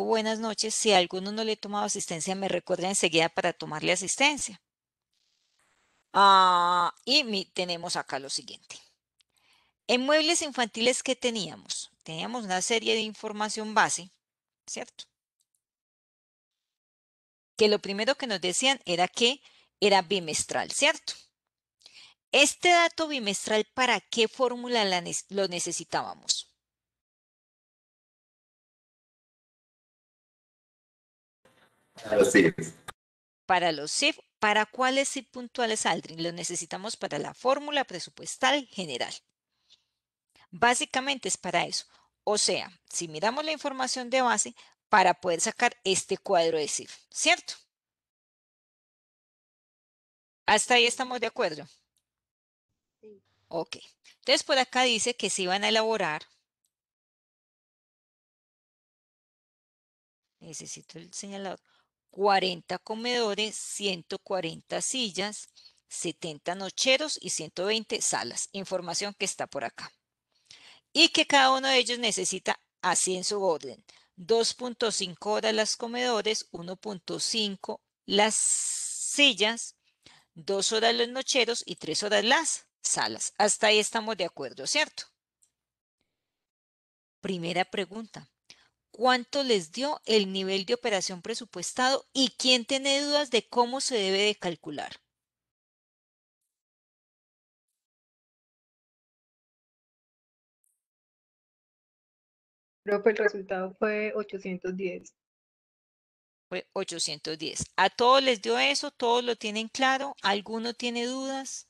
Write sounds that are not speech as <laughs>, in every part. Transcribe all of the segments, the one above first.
buenas noches. Si alguno no le he tomado asistencia, me recuerda enseguida para tomarle asistencia. Ah, y mi, tenemos acá lo siguiente. En muebles infantiles, ¿qué teníamos? Teníamos una serie de información base, ¿cierto? Que lo primero que nos decían era que era bimestral, ¿cierto? Este dato bimestral, ¿para qué fórmula lo necesitábamos? Para los SIF. Para los SIF, ¿para cuáles SIF puntuales Aldrin? Los necesitamos para la fórmula presupuestal general. Básicamente es para eso. O sea, si miramos la información de base, para poder sacar este cuadro de SIF, ¿cierto? Hasta ahí estamos de acuerdo. Sí. Ok. Entonces, por acá dice que se iban a elaborar. Necesito el señalador. 40 comedores, 140 sillas, 70 nocheros y 120 salas. Información que está por acá. Y que cada uno de ellos necesita así en su orden. 2.5 horas las comedores, 1.5 las sillas, 2 horas los nocheros y 3 horas las salas. Hasta ahí estamos de acuerdo, ¿cierto? Primera pregunta cuánto les dio el nivel de operación presupuestado y quién tiene dudas de cómo se debe de calcular. Creo que pues, el resultado fue 810. Fue 810. ¿A todos les dio eso? ¿Todos lo tienen claro? ¿Alguno tiene dudas?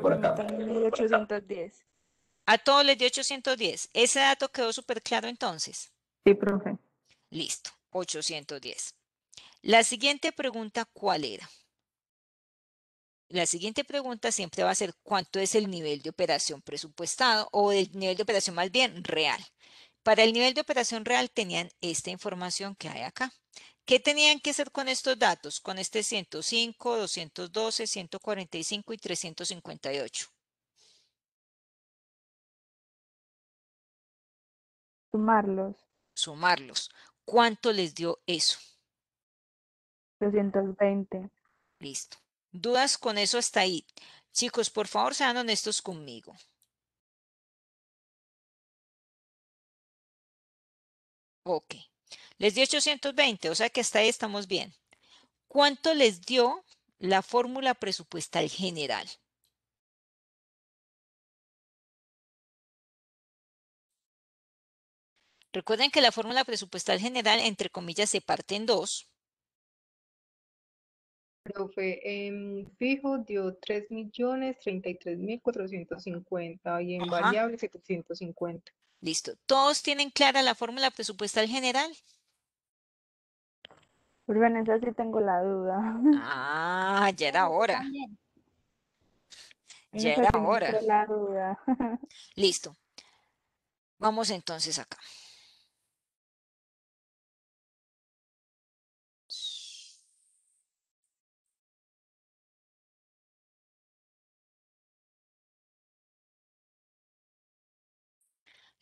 por acá. A todos les dio 810. ¿Ese dato quedó súper claro entonces? Sí, profe. Listo, 810. La siguiente pregunta, ¿cuál era? La siguiente pregunta siempre va a ser cuánto es el nivel de operación presupuestado o el nivel de operación más bien real. Para el nivel de operación real tenían esta información que hay acá. ¿Qué tenían que hacer con estos datos? Con este 105, 212, 145 y 358. Sumarlos. Sumarlos. ¿Cuánto les dio eso? 220. Listo. ¿Dudas con eso hasta ahí? Chicos, por favor, sean honestos conmigo. Ok. Les dio 820, o sea que hasta ahí estamos bien. ¿Cuánto les dio la fórmula presupuestal general? Recuerden que la fórmula presupuestal general, entre comillas, se parte en dos. Profe, en em, fijo dio 3.033.450 y en variable 750. Listo. ¿Todos tienen clara la fórmula presupuestal general? Urban, pues, esa sí tengo la duda. Ah, ya era hora. Ya era hora. Listo. Vamos entonces acá.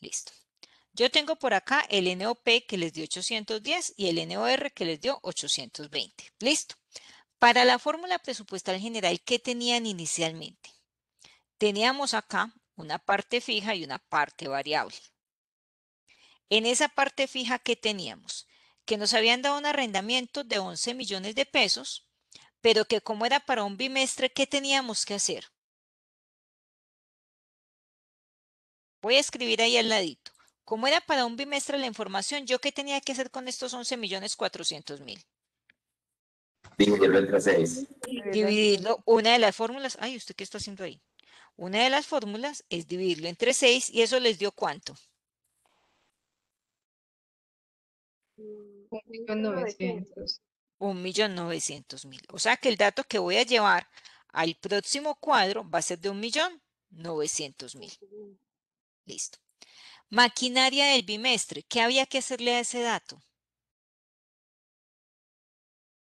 Listo. Yo tengo por acá el NOP que les dio 810 y el NOR que les dio 820. Listo. Para la fórmula presupuestal general, ¿qué tenían inicialmente? Teníamos acá una parte fija y una parte variable. En esa parte fija, ¿qué teníamos? Que nos habían dado un arrendamiento de 11 millones de pesos, pero que como era para un bimestre, ¿qué teníamos que hacer? Voy a escribir ahí al ladito. Como era para un bimestre la información, ¿yo qué tenía que hacer con estos 11 millones mil? Dividirlo entre 6. Dividirlo. Una de las fórmulas. Ay, ¿usted qué está haciendo ahí? Una de las fórmulas es dividirlo entre 6 y eso les dio cuánto. 1.900.000. 1.900.000. O sea que el dato que voy a llevar al próximo cuadro va a ser de 1.900.000. Listo. Maquinaria del bimestre. ¿Qué había que hacerle a ese dato?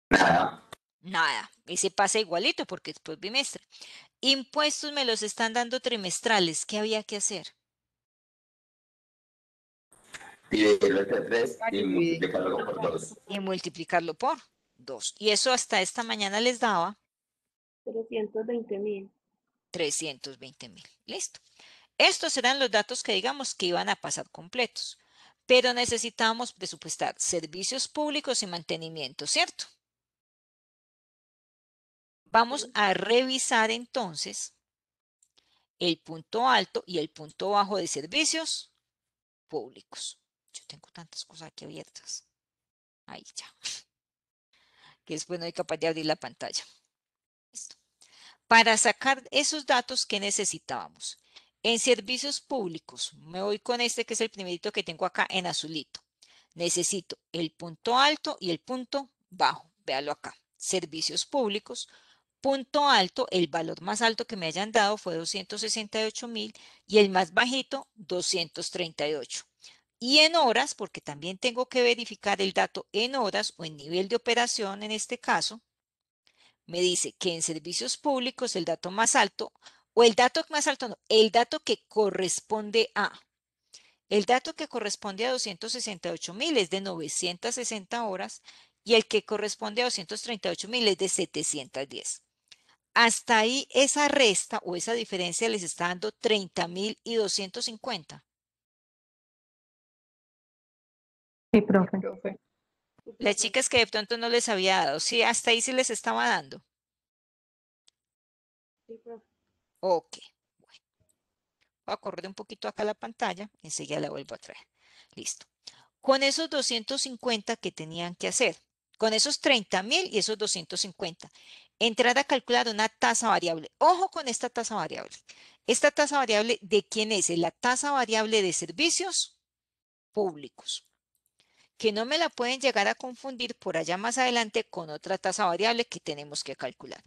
Nada. Nada. Ese pasa igualito porque después bimestre. Impuestos me los están dando trimestrales. ¿Qué había que hacer? y multiplicarlo por dos. Y multiplicarlo por dos. Y eso hasta esta mañana les daba. 320 mil. 320 mil. Listo. Estos serán los datos que digamos que iban a pasar completos, pero necesitamos presupuestar servicios públicos y mantenimiento, ¿cierto? Vamos a revisar entonces el punto alto y el punto bajo de servicios públicos. Yo tengo tantas cosas aquí abiertas. Ahí ya. Que después no hay capaz de abrir la pantalla. Para sacar esos datos que necesitábamos. En servicios públicos, me voy con este que es el primerito que tengo acá en azulito. Necesito el punto alto y el punto bajo. Véalo acá. Servicios públicos, punto alto, el valor más alto que me hayan dado fue 268 mil y el más bajito 238. Y en horas, porque también tengo que verificar el dato en horas o en nivel de operación en este caso, me dice que en servicios públicos el dato más alto o el dato más alto, no, el dato que corresponde a. El dato que corresponde a 268 mil es de 960 horas y el que corresponde a 238 mil es de 710. Hasta ahí esa resta o esa diferencia les está dando 30 mil y 250. Sí, profe. Las chicas que de pronto no les había dado, sí, hasta ahí sí les estaba dando. Sí, profe. Ok, bueno. Voy a correr un poquito acá la pantalla, enseguida la vuelvo a traer. Listo. Con esos 250 que tenían que hacer, con esos 30,000 y esos 250, entrar a calcular una tasa variable. Ojo con esta tasa variable. Esta tasa variable, ¿de quién es? Es la tasa variable de servicios públicos que no me la pueden llegar a confundir por allá más adelante con otra tasa variable que tenemos que calcular.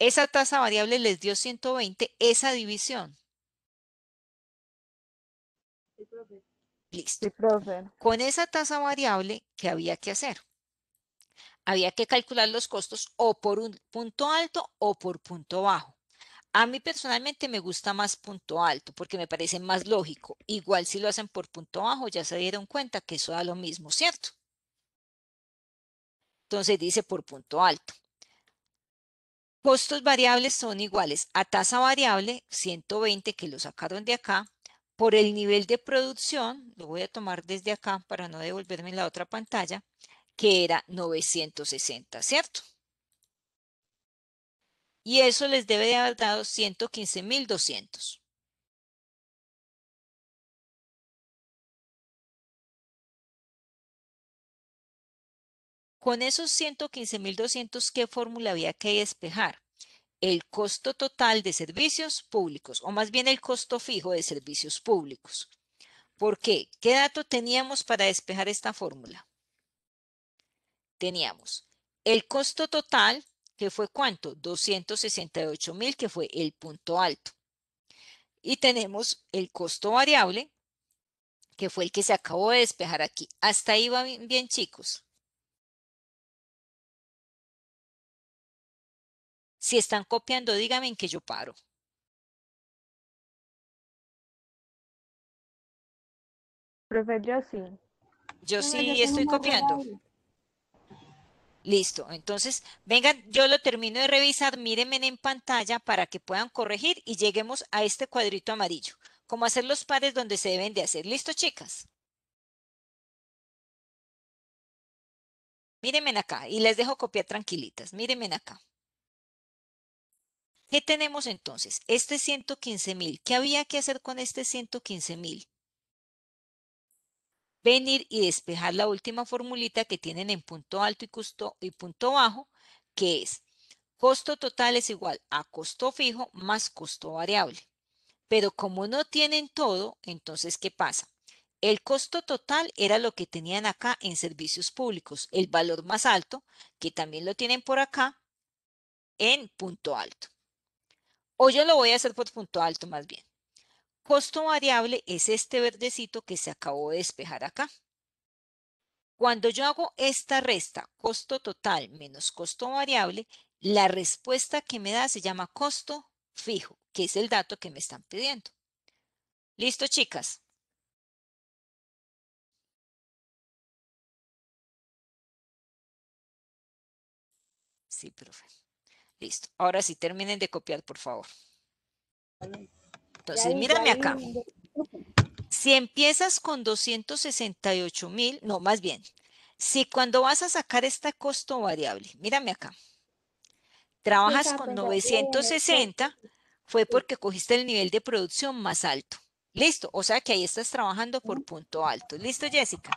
Esa tasa variable les dio 120, esa división. profe. Listo. profe. Con esa tasa variable, ¿qué había que hacer? Había que calcular los costos o por un punto alto o por punto bajo. A mí personalmente me gusta más punto alto porque me parece más lógico. Igual si lo hacen por punto bajo ya se dieron cuenta que eso da lo mismo, ¿cierto? Entonces dice por punto alto. Costos variables son iguales a tasa variable, 120 que lo sacaron de acá, por el nivel de producción, lo voy a tomar desde acá para no devolverme la otra pantalla, que era 960, ¿cierto? Y eso les debe de haber dado 115,200. Con esos 115.200, ¿qué fórmula había que despejar? El costo total de servicios públicos, o más bien el costo fijo de servicios públicos. ¿Por qué? ¿Qué dato teníamos para despejar esta fórmula? Teníamos el costo total, que fue cuánto? 268,000, que fue el punto alto. Y tenemos el costo variable, que fue el que se acabó de despejar aquí. Hasta ahí va bien chicos. Si están copiando, díganme en que yo paro. Profe, yo sí. Yo sí estoy copiando. Listo, entonces, vengan, yo lo termino de revisar, mírenme en pantalla para que puedan corregir y lleguemos a este cuadrito amarillo. Cómo hacer los pares donde se deben de hacer. ¿Listo, chicas? Mírenme acá y les dejo copiar tranquilitas. Mírenme acá. ¿Qué tenemos entonces? Este 115 mil. ¿Qué había que hacer con este 115 mil? Venir y despejar la última formulita que tienen en punto alto y, y punto bajo, que es costo total es igual a costo fijo más costo variable. Pero como no tienen todo, entonces, ¿qué pasa? El costo total era lo que tenían acá en servicios públicos, el valor más alto, que también lo tienen por acá en punto alto. O yo lo voy a hacer por punto alto más bien. Costo variable es este verdecito que se acabó de despejar acá. Cuando yo hago esta resta, costo total menos costo variable, la respuesta que me da se llama costo fijo, que es el dato que me están pidiendo. ¿Listo, chicas? Sí, profe. Listo. Ahora sí, terminen de copiar, por favor. Entonces, mírame acá. Si empiezas con 268 mil, no, más bien, si cuando vas a sacar este costo variable, mírame acá, trabajas con 960, fue porque cogiste el nivel de producción más alto. Listo, o sea que ahí estás trabajando por punto alto. ¿Listo, Jessica?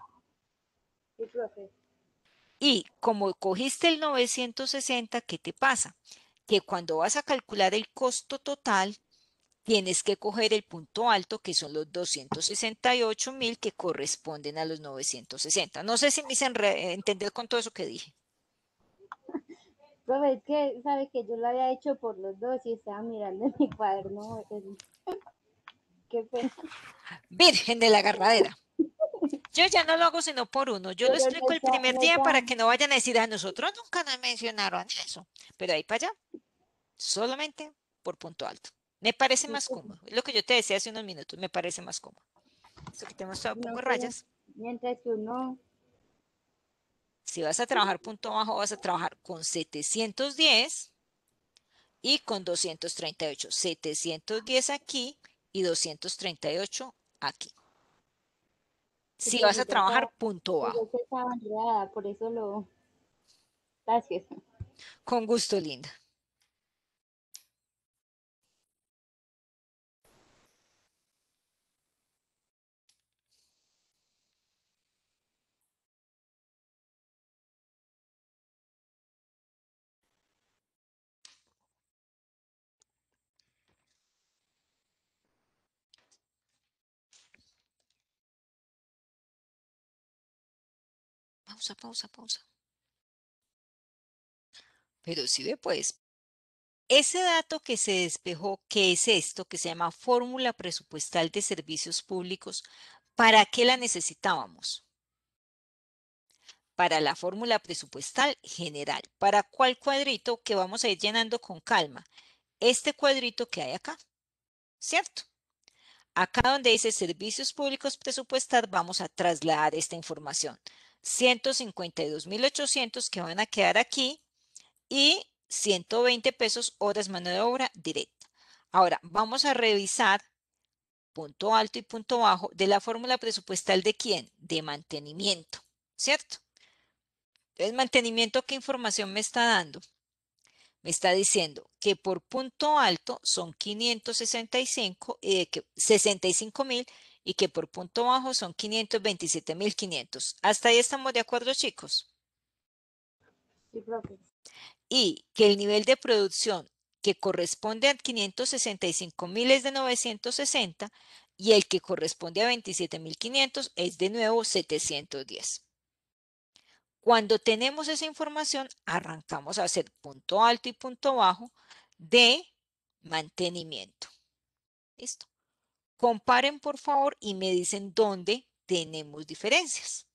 Y como cogiste el 960, ¿qué te pasa? Que cuando vas a calcular el costo total, tienes que coger el punto alto, que son los 268 mil que corresponden a los 960. No sé si me hice entender con todo eso que dije. Profe, es que, ¿sabe que yo lo había hecho por los dos y estaba mirando en mi cuaderno? <laughs> Virgen de la agarradera. Yo ya no lo hago sino por uno. Yo lo explico el primer día para que no vayan a decir a ah, nosotros nunca nos mencionaron eso. Pero ahí para allá, solamente por punto alto. Me parece más pues, cómodo. lo que yo te decía hace unos minutos. Me parece más cómodo. que tenemos rayas. Mientras que uno... Si vas a trabajar punto bajo, vas a trabajar con 710 y con 238. 710 aquí y 238 aquí. Si vas a trabajar, punto A. Por eso lo... Gracias. Con gusto, Linda. pausa, pausa, pausa. Pero si ve pues, ese dato que se despejó, que es esto, que se llama fórmula presupuestal de servicios públicos, ¿para qué la necesitábamos? Para la fórmula presupuestal general, para cuál cuadrito que vamos a ir llenando con calma. Este cuadrito que hay acá, ¿cierto? Acá donde dice servicios públicos presupuestar, vamos a trasladar esta información. 152.800 que van a quedar aquí y 120 pesos horas mano de obra directa. Ahora, vamos a revisar punto alto y punto bajo de la fórmula presupuestal de quién? De mantenimiento, ¿cierto? Entonces, mantenimiento, ¿qué información me está dando? Me está diciendo que por punto alto son 565 65 eh, mil y que por punto bajo son 527.500. ¿Hasta ahí estamos de acuerdo, chicos? Y que el nivel de producción que corresponde a 565.000 es de 960 y el que corresponde a 27.500 es de nuevo 710. Cuando tenemos esa información, arrancamos a hacer punto alto y punto bajo de mantenimiento. Listo. Comparen, por favor, y me dicen dónde tenemos diferencias.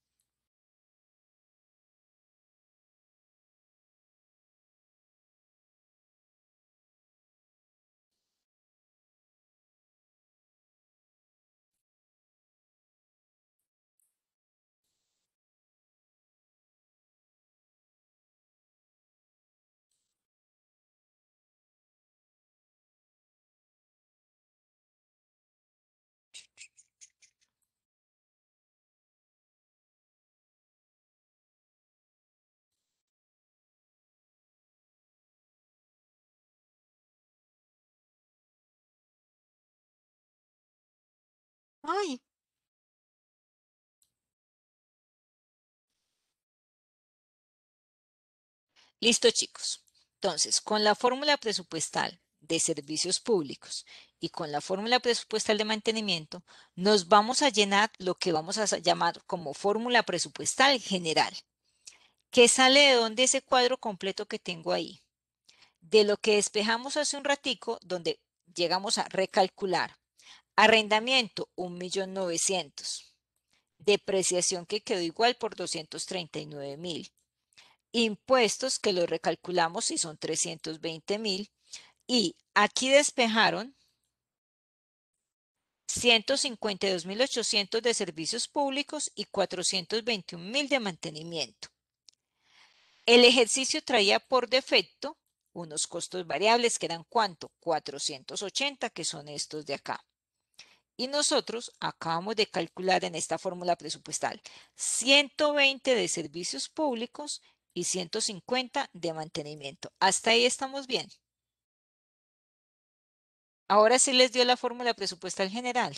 Ay, Listo, chicos. Entonces, con la fórmula presupuestal de servicios públicos y con la fórmula presupuestal de mantenimiento, nos vamos a llenar lo que vamos a llamar como fórmula presupuestal general, que sale de donde ese cuadro completo que tengo ahí. De lo que despejamos hace un ratico, donde llegamos a recalcular Arrendamiento, 1.900.000. Depreciación que quedó igual por 239.000. Impuestos que los recalculamos y son 320.000. Y aquí despejaron 152.800 de servicios públicos y 421.000 de mantenimiento. El ejercicio traía por defecto unos costos variables que eran cuánto? 480, que son estos de acá. Y nosotros acabamos de calcular en esta fórmula presupuestal 120 de servicios públicos y 150 de mantenimiento. Hasta ahí estamos bien. Ahora sí les dio la fórmula presupuestal general.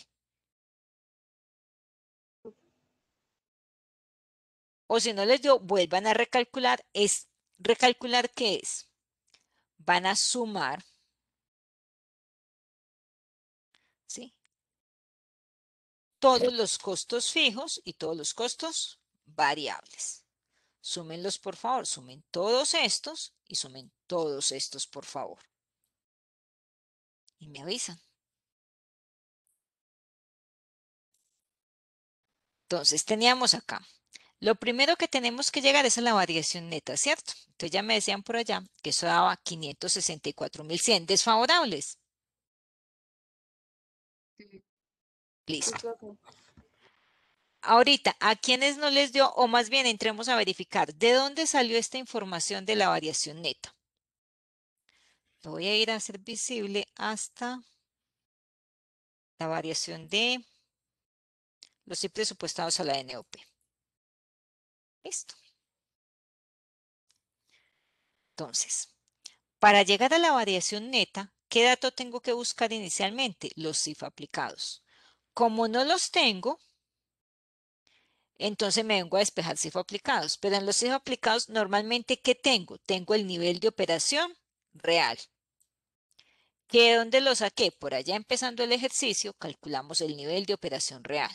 O si no les dio, vuelvan a recalcular. Es, ¿Recalcular qué es? Van a sumar todos los costos fijos y todos los costos variables. Súmenlos, por favor. Sumen todos estos y sumen todos estos, por favor. Y me avisan. Entonces, teníamos acá. Lo primero que tenemos que llegar es a la variación neta, ¿cierto? Entonces ya me decían por allá que eso daba 564.100 desfavorables. Listo. Ahorita, ¿a quienes no les dio? O más bien, entremos a verificar. ¿De dónde salió esta información de la variación neta? Lo voy a ir a hacer visible hasta la variación de los presupuestados a la NOP. Listo. Entonces, para llegar a la variación neta, ¿qué dato tengo que buscar inicialmente? Los CIF aplicados. Como no los tengo, entonces me vengo a despejar cifras aplicados. Pero en los cifras aplicados, normalmente, ¿qué tengo? Tengo el nivel de operación real. ¿Que dónde lo saqué? Por allá empezando el ejercicio, calculamos el nivel de operación real.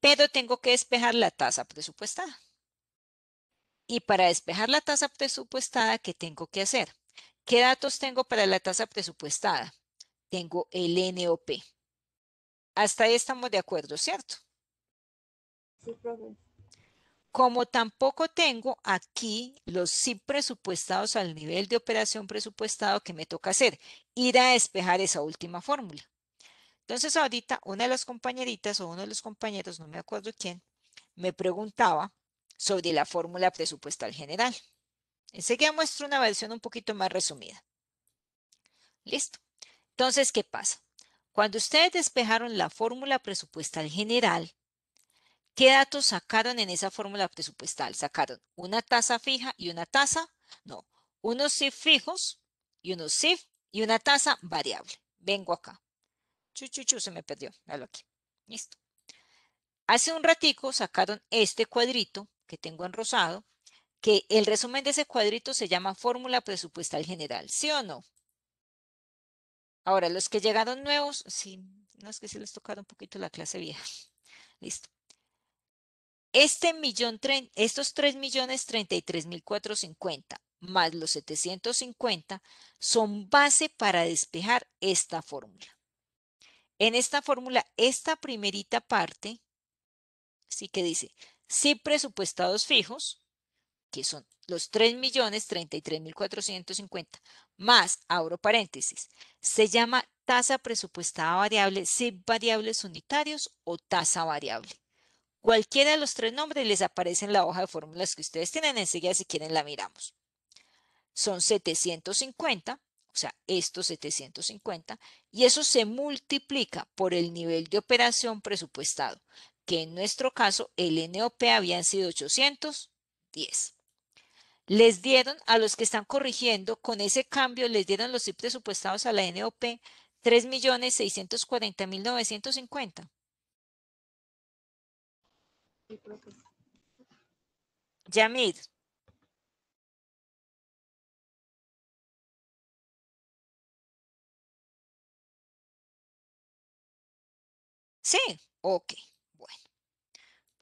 Pero tengo que despejar la tasa presupuestada. Y para despejar la tasa presupuestada, ¿qué tengo que hacer? ¿Qué datos tengo para la tasa presupuestada? Tengo el NOP. Hasta ahí estamos de acuerdo, ¿cierto? Sí, Como tampoco tengo aquí los sí presupuestados al nivel de operación presupuestado que me toca hacer, ir a despejar esa última fórmula. Entonces ahorita una de las compañeritas o uno de los compañeros, no me acuerdo quién, me preguntaba sobre la fórmula presupuestal general. Enseguida muestro una versión un poquito más resumida. Listo. Entonces, ¿qué pasa? Cuando ustedes despejaron la fórmula presupuestal general, ¿qué datos sacaron en esa fórmula presupuestal? ¿Sacaron una tasa fija y una tasa? No, unos SIF fijos y unos SIF y una tasa variable. Vengo acá. Chuchuchu, se me perdió. Dalo aquí. Listo. Hace un ratico sacaron este cuadrito que tengo en rosado, que el resumen de ese cuadrito se llama fórmula presupuestal general. ¿Sí o no? Ahora, los que llegaron nuevos, sí, no es que se les tocaron un poquito la clase vieja. <laughs> Listo. Este millón, estos 3 millones mil más los 750 son base para despejar esta fórmula. En esta fórmula, esta primerita parte, sí que dice, sí presupuestados fijos, que son los 3.033.450, más, abro paréntesis, se llama tasa presupuestada variable, sin variables unitarios o tasa variable. Cualquiera de los tres nombres les aparece en la hoja de fórmulas que ustedes tienen, enseguida si quieren la miramos. Son 750, o sea, estos 750, y eso se multiplica por el nivel de operación presupuestado, que en nuestro caso el NOP habían sido 810 les dieron a los que están corrigiendo, con ese cambio les dieron los CIP presupuestados a la NOP 3.640.950. Yamid. Sí, ok. Bueno,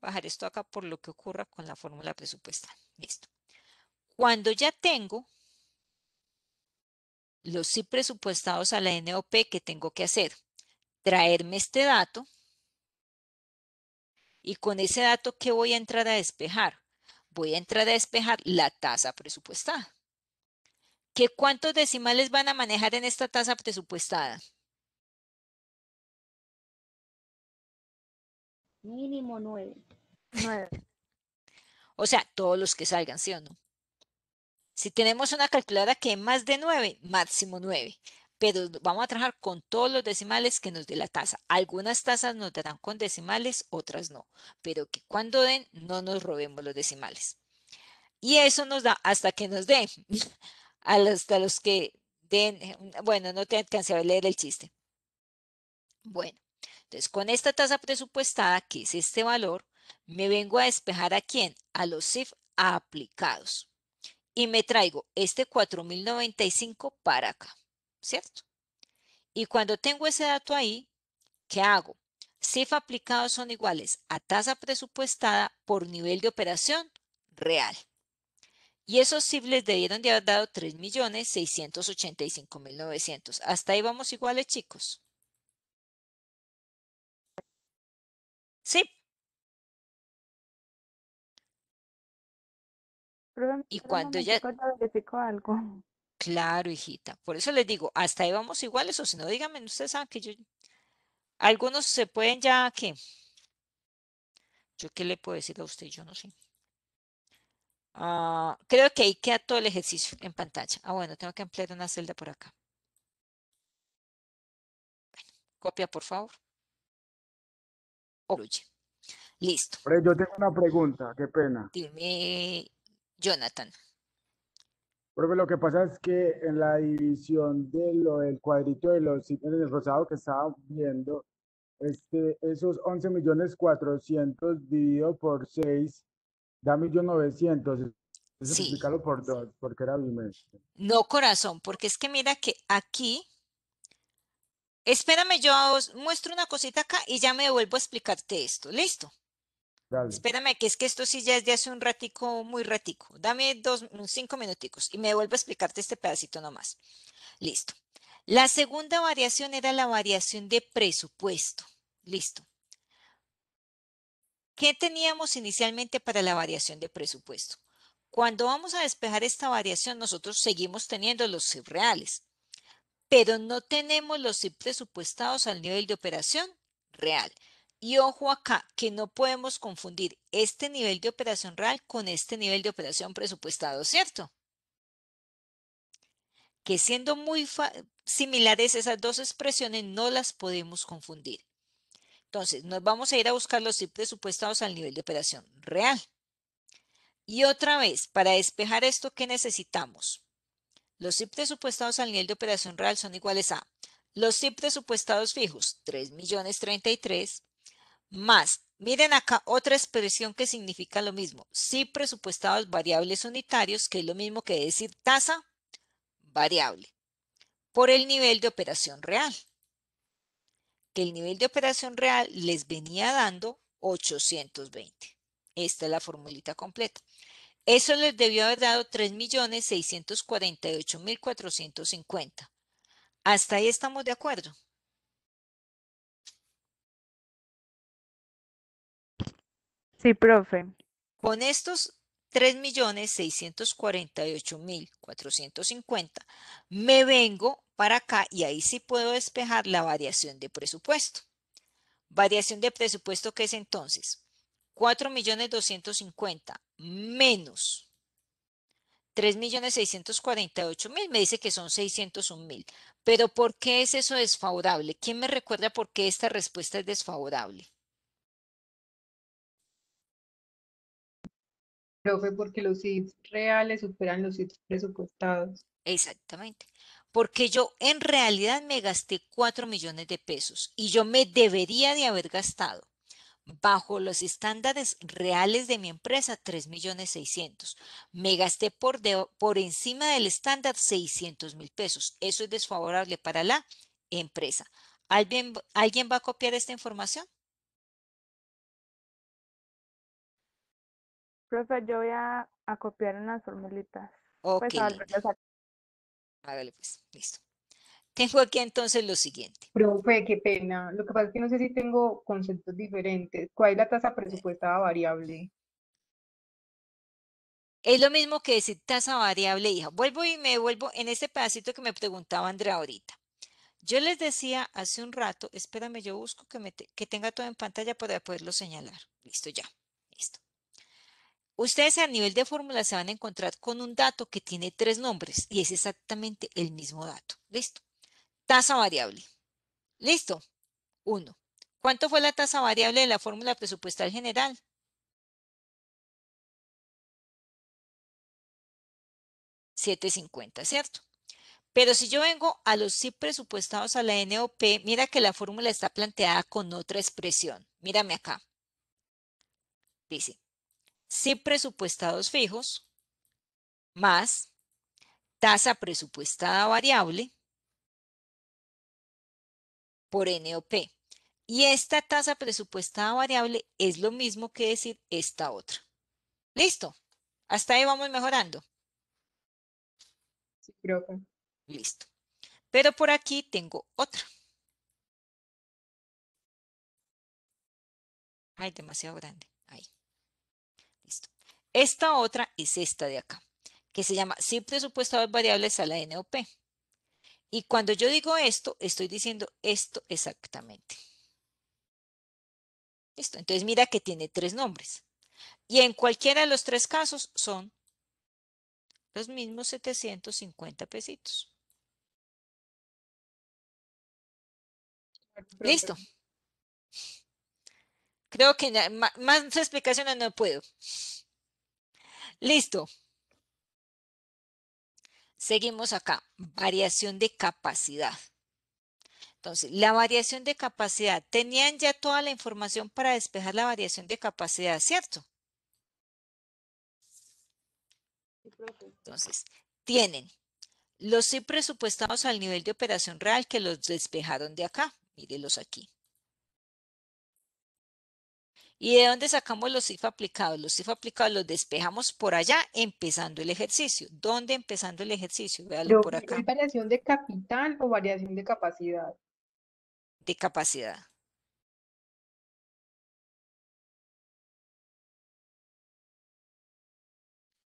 bajar esto acá por lo que ocurra con la fórmula presupuestal. Listo. Cuando ya tengo los sí presupuestados a la NOP, ¿qué tengo que hacer? Traerme este dato y con ese dato, ¿qué voy a entrar a despejar? Voy a entrar a despejar la tasa presupuestada. ¿Qué cuántos decimales van a manejar en esta tasa presupuestada? Mínimo nueve. nueve. <laughs> o sea, todos los que salgan, ¿sí o no? Si tenemos una calculadora que más de 9, máximo 9. Pero vamos a trabajar con todos los decimales que nos dé la tasa. Algunas tasas nos darán con decimales, otras no. Pero que cuando den, no nos robemos los decimales. Y eso nos da hasta que nos den. <laughs> Hasta los que den, eh, bueno, no te alcancé de leer el chiste. Bueno, entonces con esta tasa presupuestada, que es este valor, me vengo a despejar a quién? A los SIF aplicados y me traigo este 4095 para acá, ¿cierto? Y cuando tengo ese dato ahí, ¿qué hago? SIF aplicados son iguales a tasa presupuestada por nivel de operación real. Y esos SIF les debieron de haber dado 3.685.900. ¿Hasta ahí vamos iguales, chicos? Sí. y cuando ya... <laughs> Claro, hijita. Por eso les digo, hasta ahí vamos iguales, o si no, díganme, ustedes saben que yo... Algunos se pueden ya, ¿qué? ¿Yo qué le puedo decir a usted? Yo no sé. Ah, creo que ahí queda todo el ejercicio en pantalla. Ah, bueno, tengo que ampliar una celda por acá. copia, por favor. Oye. Listo. yo tengo una pregunta, qué pena. Dime, Jonathan. Profe, lo que pasa es que en la división de del cuadrito de los signos de rosado que estaba viendo, este, esos 11.400.000 millones dividido por 6 da 1.900.000. novecientos. explicarlo por dos, porque era bimestre. No, corazón, porque es que mira que aquí, espérame, yo os muestro una cosita acá y ya me vuelvo a explicarte esto. Listo. Espérame, que es que esto sí ya es de hace un ratico, muy ratico. Dame dos, mm, cinco minuticos y me vuelvo a explicarte este pedacito nomás. Listo. La segunda variación era la variación de presupuesto. Listo. ¿Qué teníamos inicialmente para la variación de presupuesto? Cuando vamos a despejar esta variación, nosotros seguimos teniendo los CIP reales, pero no tenemos los CIP presupuestados al nivel de operación real. Y ojo acá, que no podemos confundir este nivel de operación real con este nivel de operación presupuestado, ¿cierto? Que siendo muy similares esas dos expresiones, no las podemos confundir. Entonces, nos vamos a ir a buscar los CIP presupuestados al nivel de operación real. Y otra vez, para despejar esto, ¿qué necesitamos? Los CIP presupuestados al nivel de operación real son iguales a los CIP presupuestados fijos, 3.033.000 más, miren acá otra expresión que significa lo mismo. Sí presupuestados variables unitarios, que es lo mismo que decir tasa variable, por el nivel de operación real. Que el nivel de operación real les venía dando 820. Esta es la formulita completa. Eso les debió haber dado 3.648.450. Hasta ahí estamos de acuerdo. Sí, profe. Con estos 3.648.450 me vengo para acá y ahí sí puedo despejar la variación de presupuesto. Variación de presupuesto que es entonces 4.250.000 menos 3.648.000, me dice que son 601.000. Pero ¿por qué es eso desfavorable? ¿Quién me recuerda por qué esta respuesta es desfavorable? profe, porque los hits reales superan los hits presupuestados. Exactamente. Porque yo en realidad me gasté 4 millones de pesos y yo me debería de haber gastado bajo los estándares reales de mi empresa 3 millones 600. Me gasté por, por encima del estándar 600 mil pesos. Eso es desfavorable para la empresa. ¿Alguien, ¿Alguien va a copiar esta información? Profe, yo voy a, copiar unas formulitas. Pues, ok. Pues, Hágale pues, listo. Tengo aquí entonces lo siguiente. Profe, qué pena. Lo que pasa es que no sé si tengo conceptos diferentes. ¿Cuál es la tasa presupuestada variable? Es lo mismo que decir tasa variable, hija. Vuelvo y me vuelvo en este pedacito que me preguntaba Andrea ahorita. Yo les decía hace un rato, espérame, yo busco que, me que tenga todo en pantalla para poderlo señalar. Listo, ya. Listo. Ustedes a nivel de fórmula se van a encontrar con un dato que tiene tres nombres y es exactamente el mismo dato. ¿Listo? Tasa variable. ¿Listo? Uno. ¿Cuánto fue la tasa variable de la fórmula presupuestal general? $7.50, ¿cierto? Pero si yo vengo a los sí presupuestados a la NOP, mira que la fórmula está planteada con otra expresión. Mírame acá. Dice, sin presupuestados fijos más tasa presupuestada variable por NOP. Y esta tasa presupuestada variable es lo mismo que decir esta otra. ¿Listo? Hasta ahí vamos mejorando. Sí, creo que. Listo. Pero por aquí tengo otra. Ay, demasiado grande. Esta otra es esta de acá, que se llama sí presupuestados variables a la NOP. Y cuando yo digo esto, estoy diciendo esto exactamente. Listo, entonces mira que tiene tres nombres. Y en cualquiera de los tres casos son los mismos 750 pesitos. Listo. Creo que más explicaciones no puedo. Listo. Seguimos acá. Variación de capacidad. Entonces, la variación de capacidad. Tenían ya toda la información para despejar la variación de capacidad, ¿cierto? Entonces, tienen los presupuestados al nivel de operación real que los despejaron de acá. Mírelos aquí. ¿Y de dónde sacamos los if aplicados? Los if aplicados los despejamos por allá empezando el ejercicio. ¿Dónde empezando el ejercicio? Vealo por acá. variación de capital o variación de capacidad? De capacidad.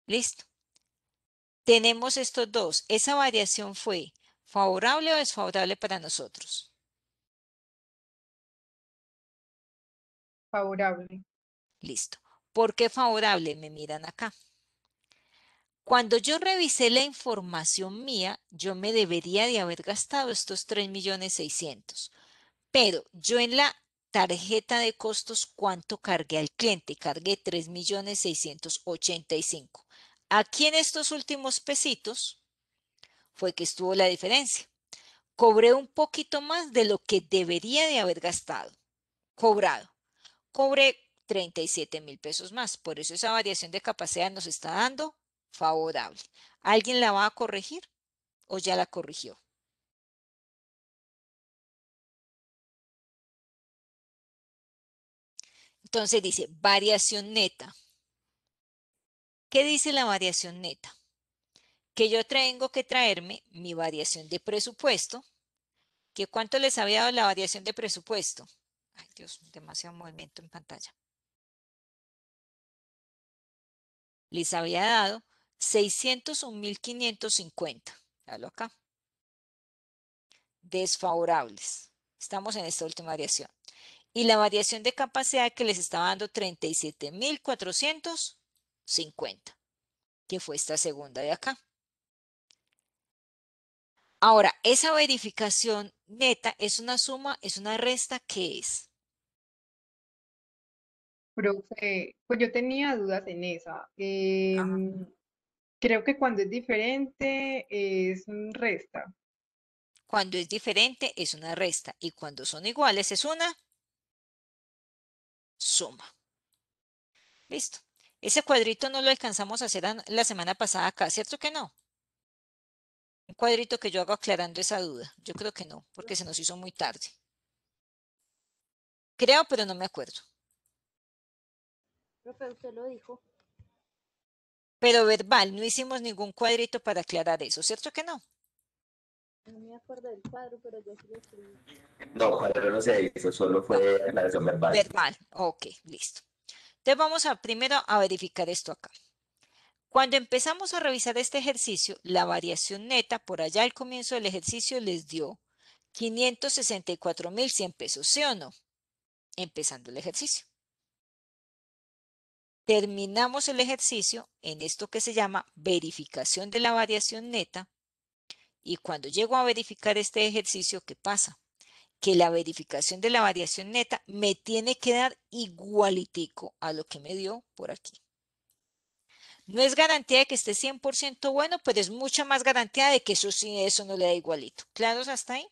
Listo. Tenemos estos dos. Esa variación fue favorable o desfavorable para nosotros. favorable. Listo. ¿Por qué favorable? Me miran acá. Cuando yo revisé la información mía, yo me debería de haber gastado estos 3.600.000. Pero yo en la tarjeta de costos, ¿cuánto cargué al cliente? Cargué $3,685,000. Aquí en estos últimos pesitos fue que estuvo la diferencia. Cobré un poquito más de lo que debería de haber gastado, cobrado. Cobre 37 mil pesos más. Por eso esa variación de capacidad nos está dando favorable. ¿Alguien la va a corregir o ya la corrigió? Entonces dice variación neta. ¿Qué dice la variación neta? Que yo tengo que traerme mi variación de presupuesto. ¿Que ¿Cuánto les había dado la variación de presupuesto? Ay Dios, demasiado movimiento en pantalla. Les había dado 601.550. Dalo acá. Desfavorables. Estamos en esta última variación. Y la variación de capacidad que les estaba dando 37.450, que fue esta segunda de acá. Ahora, esa verificación neta es una suma, es una resta, que es? Profe, pues yo tenía dudas en esa. Ah. Em, creo que cuando es diferente es resta. Cuando es diferente es una resta y cuando son iguales es una suma. Listo. Ese cuadrito no lo alcanzamos a hacer la semana pasada acá, ¿cierto que no? Un cuadrito que yo hago aclarando esa duda. Yo creo que no, porque se nos hizo muy tarde. Creo, pero no me acuerdo lo dijo. Pero verbal, no hicimos ningún cuadrito para aclarar eso, ¿cierto que no? No me acuerdo del cuadro, pero yo lo No, cuadro no se hizo, solo fue la versión verbal. Verbal, ok, listo. Entonces vamos a primero a verificar esto acá. Cuando empezamos a revisar este ejercicio, la variación neta por allá al comienzo del ejercicio les dio 564.100 pesos, ¿sí o no? Empezando el ejercicio terminamos el ejercicio en esto que se llama verificación de la variación neta. Y cuando llego a verificar este ejercicio, ¿qué pasa? Que la verificación de la variación neta me tiene que dar igualitico a lo que me dio por aquí. No es garantía de que esté 100% bueno, pero es mucha más garantía de que eso sí, eso no le da igualito. ¿Claros hasta ahí?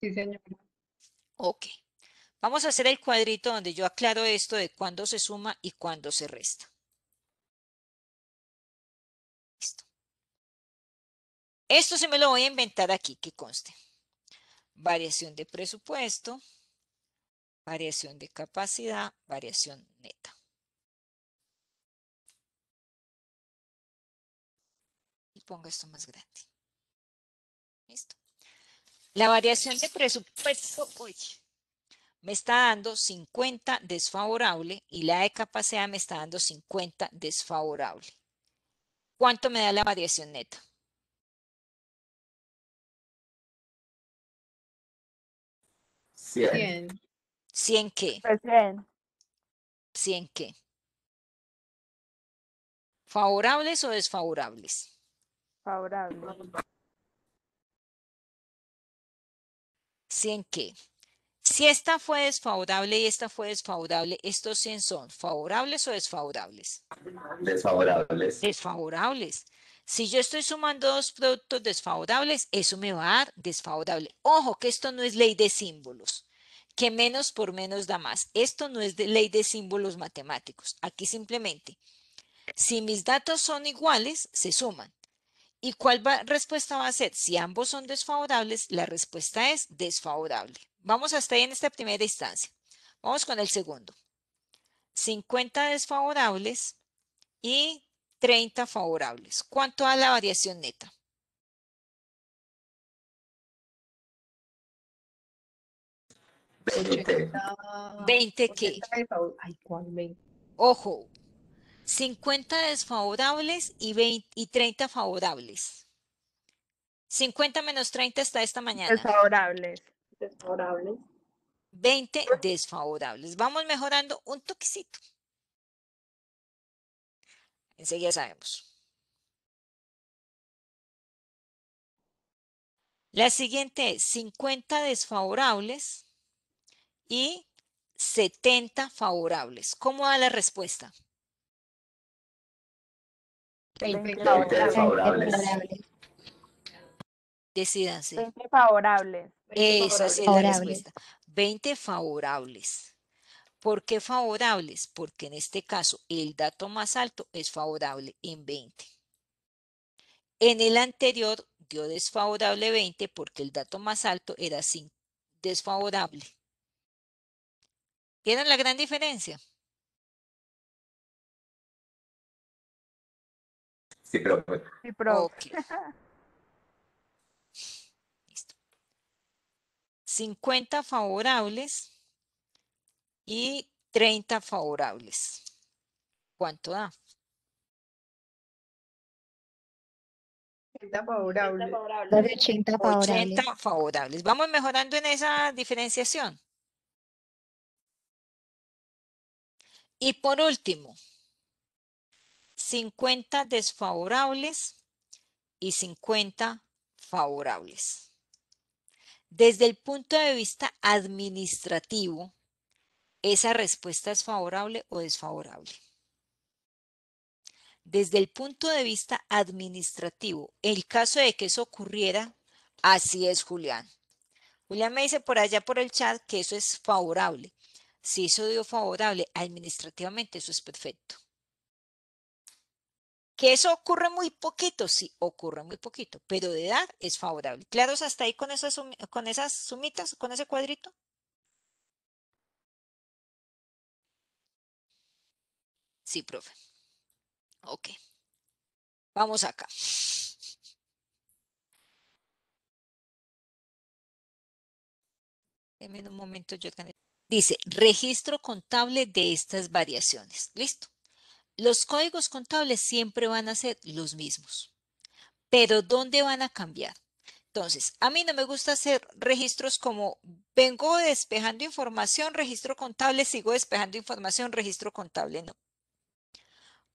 Sí, señor. Ok. Vamos a hacer el cuadrito donde yo aclaro esto de cuándo se suma y cuándo se resta. Listo. Esto se me lo voy a inventar aquí, que conste. Variación de presupuesto, variación de capacidad, variación neta. Y pongo esto más grande. Listo. La variación de presupuesto, oye, me está dando 50 desfavorable y la de capacidad me está dando 50 desfavorable. ¿Cuánto me da la variación neta? 100. ¿100 qué? 100. Pues ¿100 qué? ¿Favorables o desfavorables? Favorables. ¿Cien qué? si esta fue desfavorable y esta fue desfavorable, ¿estos 100 son favorables o desfavorables? Desfavorables. Desfavorables. Si yo estoy sumando dos productos desfavorables, eso me va a dar desfavorable. Ojo, que esto no es ley de símbolos, que menos por menos da más. Esto no es ley de símbolos matemáticos. Aquí simplemente, si mis datos son iguales, se suman. ¿Y cuál va, respuesta va a ser? Si ambos son desfavorables, la respuesta es desfavorable. Vamos hasta ahí en esta primera instancia. Vamos con el segundo. 50 desfavorables y 30 favorables. ¿Cuánto da la variación neta? ¿20, 20 qué? Ojo, 50 desfavorables y, y 30 favorables. 50 menos 30 está esta mañana. Desfavorables desfavorables. 20 desfavorables. Vamos mejorando un toquecito. Enseguida sabemos. La siguiente 50 desfavorables y 70 favorables. ¿Cómo da la respuesta? 20 desfavorables. Decídanse. 20 favorables. Esa es la respuesta. 20 favorables. ¿Por qué favorables? Porque en este caso el dato más alto es favorable en 20. En el anterior dio desfavorable 20 porque el dato más alto era sin desfavorable. ¿Vieron la gran diferencia? Sí, pero... Sí, pero... <laughs> 50 favorables y 30 favorables. ¿Cuánto da? 80 favorables. 80 favorables. 80 favorables. Vamos mejorando en esa diferenciación. Y por último, 50 desfavorables y 50 favorables. Desde el punto de vista administrativo, esa respuesta es favorable o desfavorable. Desde el punto de vista administrativo, el caso de que eso ocurriera, así es Julián. Julián me dice por allá por el chat que eso es favorable. Si eso dio favorable administrativamente, eso es perfecto. Que eso ocurre muy poquito, sí, ocurre muy poquito, pero de edad es favorable. ¿Claros hasta ahí con esas, con esas sumitas, con ese cuadrito? Sí, profe. Ok. Vamos acá. En un momento yo Dice, registro contable de estas variaciones. Listo los códigos contables siempre van a ser los mismos, pero ¿dónde van a cambiar? Entonces, a mí no me gusta hacer registros como vengo despejando información, registro contable, sigo despejando información, registro contable, no.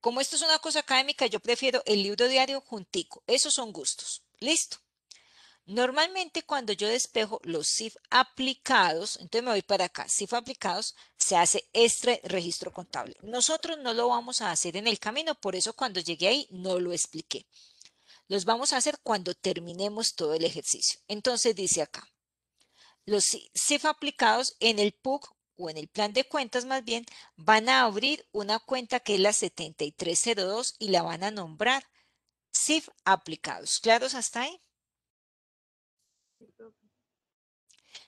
Como esto es una cosa académica, yo prefiero el libro diario juntico. Esos son gustos. Listo. Normalmente cuando yo despejo los SIF aplicados, entonces me voy para acá, SIF aplicados, se hace este registro contable. Nosotros no lo vamos a hacer en el camino, por eso cuando llegué ahí no lo expliqué. Los vamos a hacer cuando terminemos todo el ejercicio. Entonces dice acá, los SIF aplicados en el PUC o en el plan de cuentas más bien, van a abrir una cuenta que es la 7302 y la van a nombrar SIF aplicados. ¿Claros hasta ahí?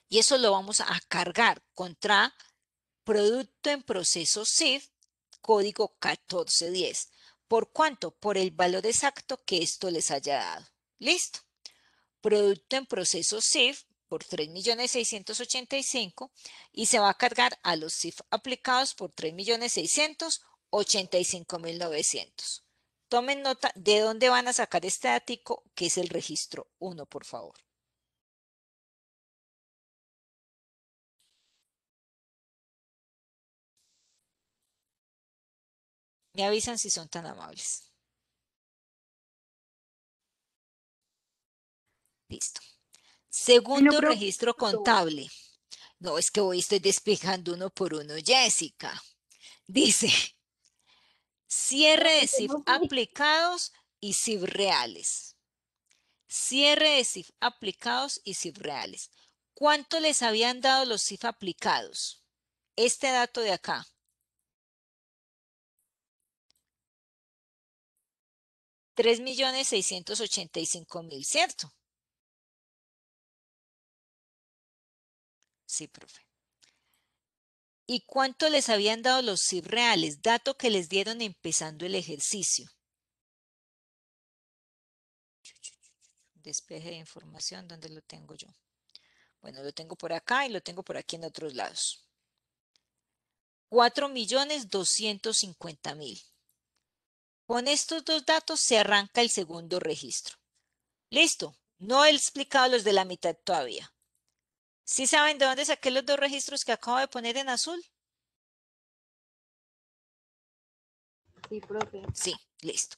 y eso lo vamos a cargar contra producto en proceso SIF, código 1410. ¿Por cuánto? Por el valor exacto que esto les haya dado. Listo. Producto en proceso SIF por 3.685 y se va a cargar a los SIF aplicados por 3.685.900. Tomen nota de dónde van a sacar este datico, que es el registro 1, por favor. Me avisan si son tan amables. Listo. Segundo registro contable. No, es que hoy estoy despejando uno por uno, Jessica. Dice, cierre de CIF aplicados y CIF reales. Cierre de CIF aplicados y CIF reales. ¿Cuánto les habían dado los CIF aplicados? Este dato de acá, 3.685.000, ¿cierto? Sí, profe. ¿Y cuánto les habían dado los CIP reales? Dato que les dieron empezando el ejercicio. Despeje de información, ¿dónde lo tengo yo? Bueno, lo tengo por acá y lo tengo por aquí en otros lados. 4.250.000. Con estos dos datos se arranca el segundo registro. Listo, no he explicado los de la mitad todavía. ¿Sí saben de dónde saqué los dos registros que acabo de poner en azul? Sí, profe. Sí, listo.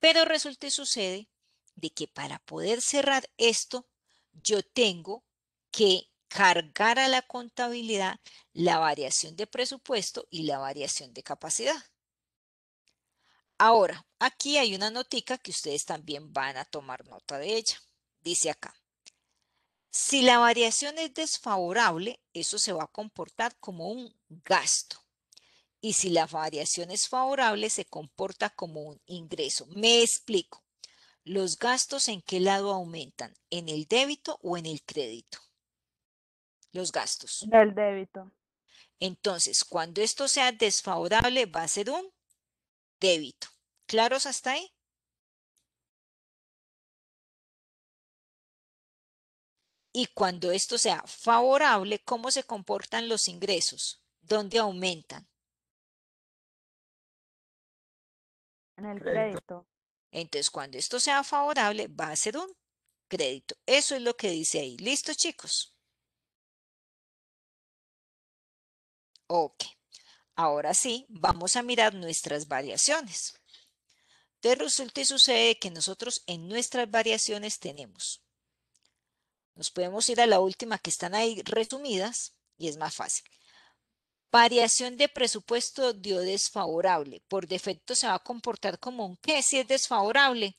Pero resulta y sucede de que para poder cerrar esto, yo tengo que cargar a la contabilidad la variación de presupuesto y la variación de capacidad. Ahora, aquí hay una notica que ustedes también van a tomar nota de ella. Dice acá, si la variación es desfavorable, eso se va a comportar como un gasto. Y si la variación es favorable, se comporta como un ingreso. Me explico. ¿Los gastos en qué lado aumentan? ¿En el débito o en el crédito? Los gastos. En el débito. Entonces, cuando esto sea desfavorable, va a ser un débito. ¿Claros hasta ahí? Y cuando esto sea favorable, ¿cómo se comportan los ingresos? ¿Dónde aumentan? En el crédito. Entonces, cuando esto sea favorable, va a ser un crédito. Eso es lo que dice ahí. ¿Listo, chicos? Ok. Ahora sí, vamos a mirar nuestras variaciones. De resulta y sucede que nosotros en nuestras variaciones tenemos. Nos podemos ir a la última que están ahí resumidas y es más fácil. Variación de presupuesto dio desfavorable. Por defecto se va a comportar como un qué si es desfavorable.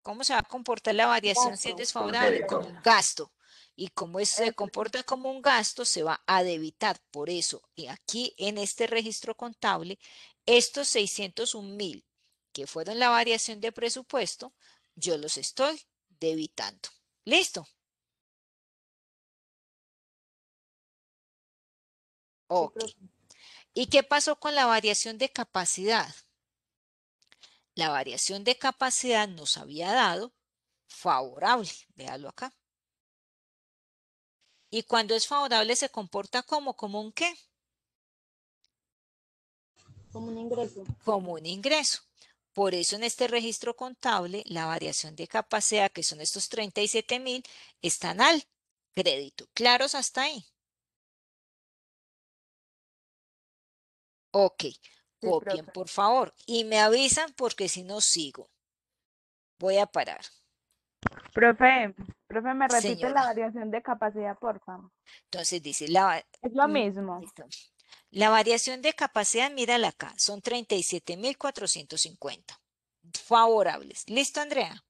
¿Cómo se va a comportar la variación si es desfavorable? Como un gasto y como se comporta como un gasto, se va a debitar. Por eso, y aquí en este registro contable, estos 601 mil que fueron la variación de presupuesto, yo los estoy debitando. ¿Listo? Ok. ¿Y qué pasó con la variación de capacidad? La variación de capacidad nos había dado favorable, véalo acá y cuando es favorable se comporta como, como un qué? Como un ingreso. Como un ingreso. Por eso en este registro contable la variación de capacidad, que son estos 37 mil, están al crédito. ¿Claros hasta ahí? Ok, copien por favor y me avisan porque si no sigo. Voy a parar. Profe, Profe, me repite la variación de capacidad, por favor. Entonces dice, la, es lo mm, mismo. La variación de capacidad, mírala acá, son 37.450 favorables. ¿Listo, Andrea?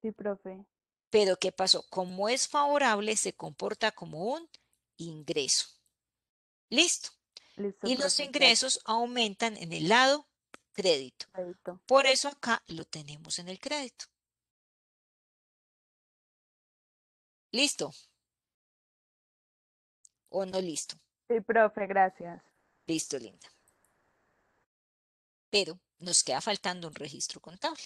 Sí, profe. Pero, ¿qué pasó? Como es favorable, se comporta como un ingreso. ¿Listo? y los ingresos aumentan en el lado crédito. Por eso acá lo tenemos en el crédito. ¿Listo? ¿O no listo? Sí, profe, gracias. Listo, linda. Pero nos queda faltando un registro contable,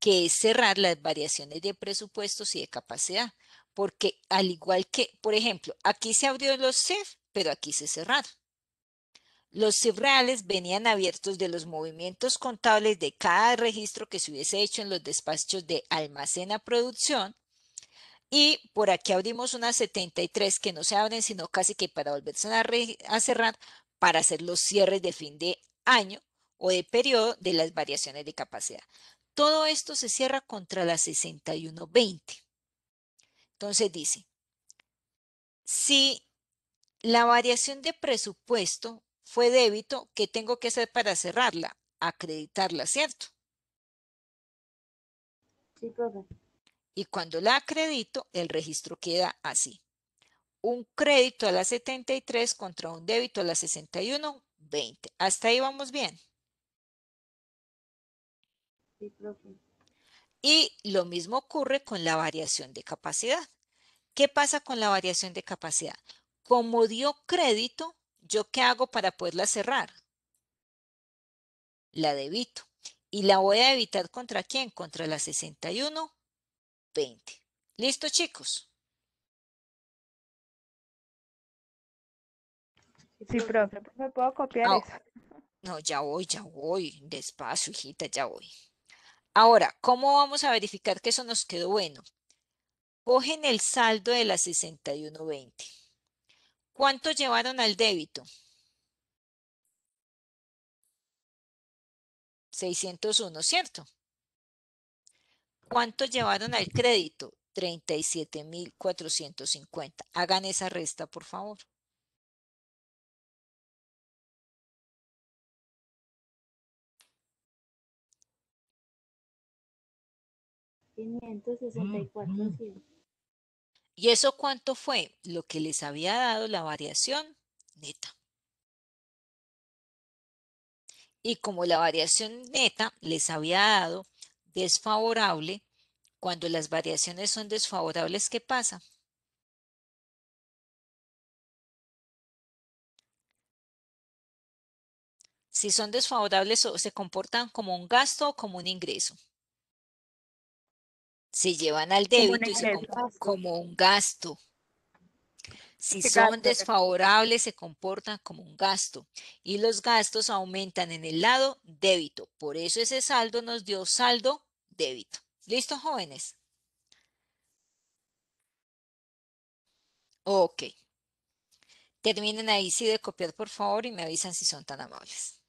que es cerrar las variaciones de presupuestos y de capacidad. Porque al igual que, por ejemplo, aquí se abrió los CEF, pero aquí se cerraron. Los CEF reales venían abiertos de los movimientos contables de cada registro que se hubiese hecho en los despachos de almacena producción y por aquí abrimos unas 73 que no se abren, sino casi que para volverse a, cerrar, para hacer los cierres de fin de año o de periodo de las variaciones de capacidad. Todo esto se cierra contra la 6120. Entonces dice, si la variación de presupuesto fue débito, ¿qué tengo que hacer para cerrarla? Acreditarla, ¿cierto? Sí, profe y cuando la acredito, el registro queda así. Un crédito a la 73 contra un débito a la 61, 20. ¿Hasta ahí vamos bien? Y lo mismo ocurre con la variación de capacidad. ¿Qué pasa con la variación de capacidad? Como dio crédito, ¿yo qué hago para poderla cerrar? La debito. ¿Y la voy a evitar contra quién? Contra la 61, ¿Listo, chicos? Sí, profe, ¿me puedo copiar ah, eso? No, ya voy, ya voy. Despacio, hijita, ya voy. Ahora, ¿cómo vamos a verificar que eso nos quedó bueno? Cogen el saldo de la 6120. ¿Cuánto llevaron al débito? 601, ¿cierto? ¿Cuánto llevaron al crédito? 37.450. Hagan esa resta, por favor. $564. Mm, mm. ¿Y eso cuánto fue? Lo que les había dado la variación neta. Y como la variación neta les había dado desfavorable, cuando las variaciones son desfavorables, ¿qué pasa? Si son desfavorables, se comportan como un gasto o como un ingreso. Se llevan al débito y se comportan como un gasto. Si son desfavorables, se comportan como un gasto y los gastos aumentan en el lado débito. Por eso ese saldo nos dio saldo débito. ¿Listo, jóvenes? Ok. Terminen ahí sí de copiar, por favor, y me avisan si son tan amables.